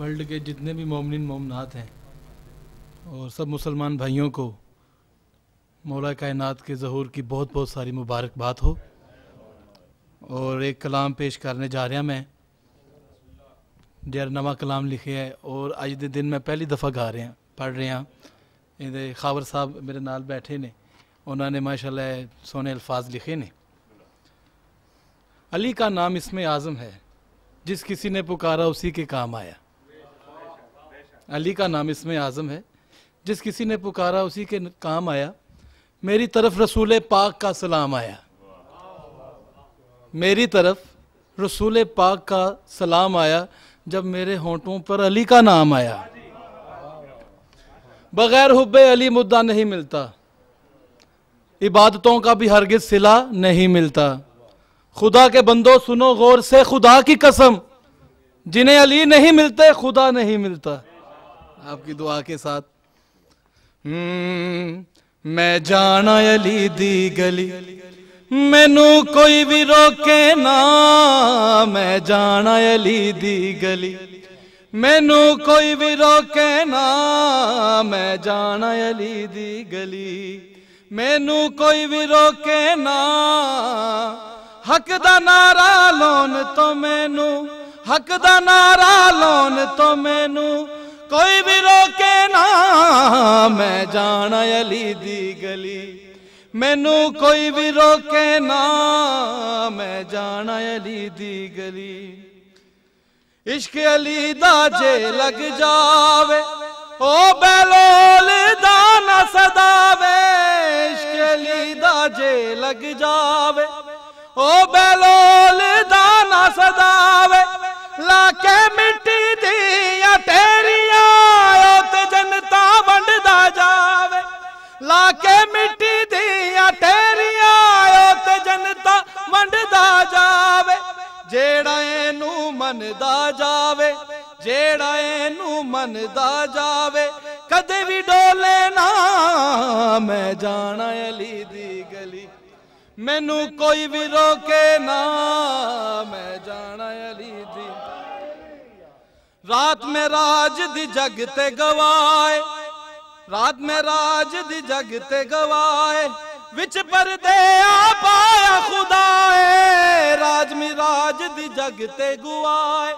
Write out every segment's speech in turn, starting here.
world के जितने भी मोमिन ममनात हैं और सब मुसलमान भाइयों को मौला कायनात के जहूर की बहुत बहुत सारी मुबारकबाद हो और एक कलाम पेश करने जा रहा मैं नवा कलाम लिखे है और अज के दिन मैं पहली दफ़ा गा रहा पढ़ रहा ये खावर साहब मेरे नाल बैठे ने उन्होंने माशा सोने अल्फाज लिखे ने अली का नाम इसमें आज़म है जिस किसी ने पुकारा उसी के काम आया अली का नाम इसमें आज़म है जिस किसी ने पुकारा उसी के काम आया मेरी तरफ रसूल पाक का सलाम आया मेरी तरफ रसूल पाक का सलाम आया जब मेरे होंठों पर अली का नाम आया बगैर हुब अली मुद्दा नहीं मिलता इबादतों का भी हरगिज सिला नहीं मिलता खुदा के बंदो सुनो गौर से खुदा की कसम जिन्हें अली नहीं मिलते खुदा नहीं मिलता आपकी दुआ के साथ ਮੈਂ ਜਾਣਾ ਅਲੀ ਦੀ ਗਲੀ ਮੈਨੂੰ ਕੋਈ ਵੀ ਰੋਕੇ ਨਾ ਮੈਂ ਜਾਣਾ ਅਲੀ ਦੀ ਗਲੀ ਮੈਨੂੰ ਕੋਈ ਵੀ ਰੋਕੇ ਨਾ ਮੈਂ ਜਾਣਾ ਅਲੀ ਦੀ ਗਲੀ ਮੈਨੂੰ ਕੋਈ ਵੀ ਰੋਕੇ ਨਾ ਹੱਕ ਦਾ ਨਾਰਾ ਲਾਉਣ ਤੋਂ ਮੈਨੂੰ ਹੱਕ ਦਾ ਨਾਰਾ ਲਾਉਣ ਤੋਂ ਮੈਨੂੰ कोई भी रोके ना मैं जाना अली दी गली मैनू कोई भी रोके ना मैं जाना अली दी गली इश्क अली दा जे लग जावे ओ बेलोल दा सदावे इश्क अली दा जे लग जावे ओ बेलोल दा सदा ਮੰਨਦਾ ਜਾਵੇ ਜਿਹੜਾ ਇਹਨੂੰ ਮੰਨਦਾ ਜਾਵੇ ਕਦੇ ਵੀ ਡੋਲੇ ਨਾ ਮੈਂ ਜਾਣਾ ਅਲੀ ਦੀ ਗਲੀ ਮੈਨੂੰ ਕੋਈ ਵੀ ਰੋਕੇ ਨਾ ਮੈਂ ਜਾਣਾ ਅਲੀ ਦੀ ਰਾਤ ਮੈਂ ਰਾਜ ਦੀ ਜਗ ਤੇ ਗਵਾਏ ਰਾਤ ਮੈਂ ਰਾਜ ਦੀ ਜਗ ਤੇ ਗਵਾਏ विच परदे आ पाया खुदाए राज मिराज दी जग ते गुआए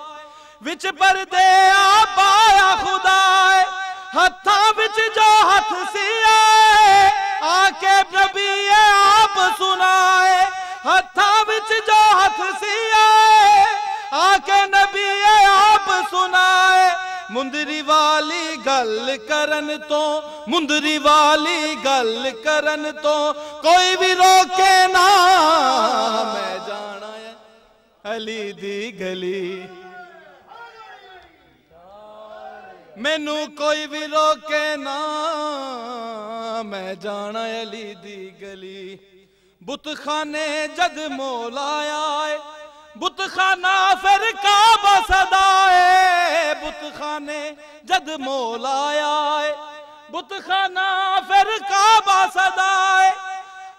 विच परदे आ पाया खुदाए हथा विच जो हथ सियाए आके नबी आप सुनाए हथा विच जो हथ सियाए आके नबी आप सुनाए ਮੁੰਦਰੀ ਵਾਲੀ ਗੱਲ ਕਰਨ ਤੋਂ ਮੁੰਦਰੀ ਵਾਲੀ ਗੱਲ ਕਰਨ ਤੋਂ ਕੋਈ ਵੀ ਰੋਕੇ ਨਾ ਮੈਂ ਜਾਣਾ ਹੈ ਅਲੀ ਦੀ ਗਲੀ ਮੈਨੂੰ ਕੋਈ ਵੀ ਰੋਕੇ ਨਾ ਮੈਂ ਜਾਣਾ ਅਲੀ ਦੀ ਗਲੀ ਬੁੱਤਖਾਨੇ ਜਦ ਮੋਲਾ ਆਏ ਬੁੱਤਖਾਨਾ ਫਿਰ ਕਾਬਾ ਸਦਾ खाने जद मोलाया बुत फिर काबा सदाए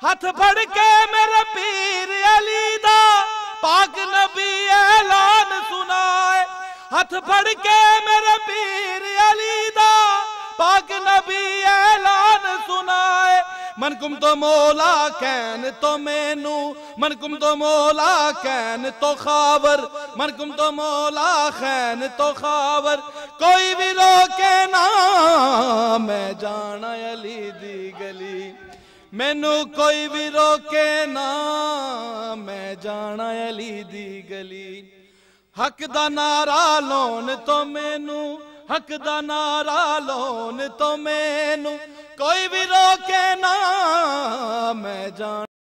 हथ फड़ के मेरे पीर अली दा पाक नबी ऐलान सुनाए हथ फड़ के मेरे पीर अली दा पाक नबी ऐलान सुनाए ਮਨ ਗੁਮ ਤੋ ਮੋਲਾ ਕੈਨ ਤੋ ਮੈਨੂੰ ਮਨ ਗੁਮ ਤੋ ਮੋਲਾ ਕੈਨ ਤੋ ਖਾਵਰ ਮਨ ਗੁਮ ਤੋ ਮੋਲਾ ਖੈਨ ਤੋ ਖਾਵਰ ਕੋਈ ਵੀ ਰੋਕੇ ਨਾ ਮੈਂ ਜਾਣਾ ਅਲੀ ਦੀ ਗਲੀ ਮੈਨੂੰ ਕੋਈ ਵੀ ਰੋਕੇ ਨਾ ਮੈਂ ਜਾਣਾ ਅਲੀ ਦੀ ਗਲੀ ਹੱਕ ਦਾ ਨਾਰਾ ਲਾਉਣ ਤੋ ਮੈਨੂੰ ਹੱਕ ਦਾ ਨਾਰਾ ਲਾਉਣ ਤੋ ਮੈਨੂੰ कोई भी रोके ना मैं जान